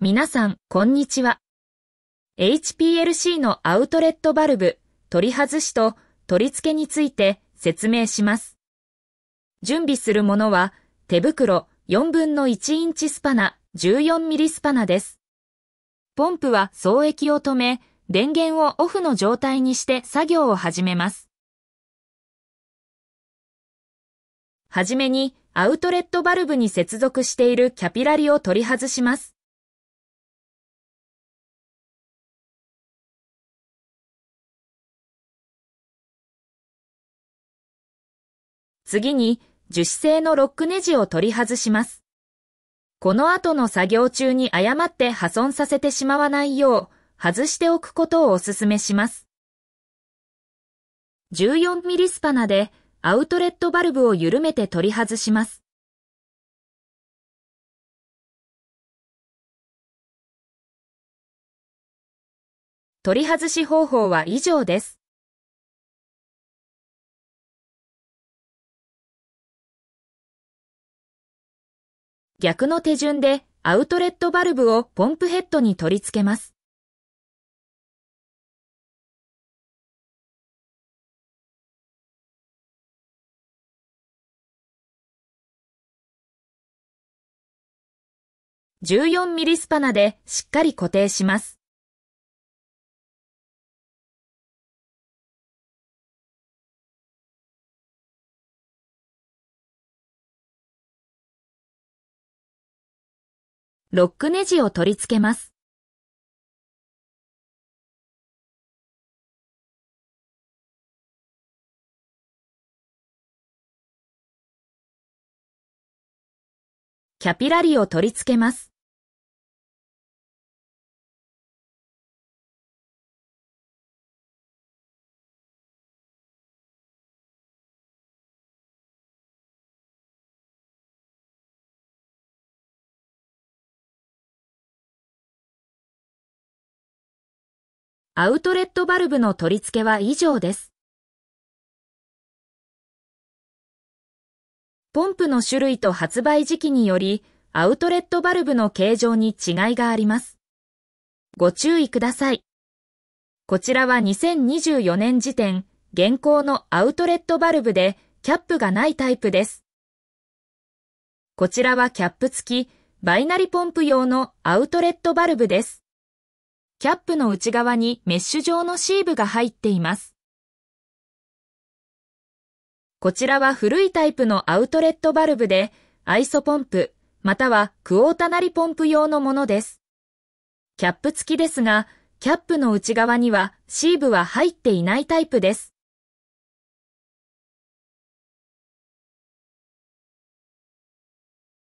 皆さん、こんにちは。HPLC のアウトレットバルブ、取り外しと取り付けについて説明します。準備するものは、手袋4分の1インチスパナ、14ミリスパナです。ポンプは総液を止め、電源をオフの状態にして作業を始めます。はじめにアウトレットバルブに接続しているキャピラリを取り外します。次に樹脂製のロックネジを取り外します。この後の作業中に誤って破損させてしまわないよう、外しておくことをお勧めします。14ミリスパナでアウトレットバルブを緩めて取り外します。取り外し方法は以上です。逆の手順でアウトレットバルブをポンプヘッドに取り付けます。14ミリスパナでしっかり固定します。ロックネジを取り付けます。キャピラリを取り付けます。アウトレットバルブの取り付けは以上です。ポンプの種類と発売時期により、アウトレットバルブの形状に違いがあります。ご注意ください。こちらは2024年時点、現行のアウトレットバルブでキャップがないタイプです。こちらはキャップ付き、バイナリポンプ用のアウトレットバルブです。キャップの内側にメッシュ状のシーブが入っています。こちらは古いタイプのアウトレットバルブで、アイソポンプ、またはクオータナリポンプ用のものです。キャップ付きですが、キャップの内側にはシーブは入っていないタイプです。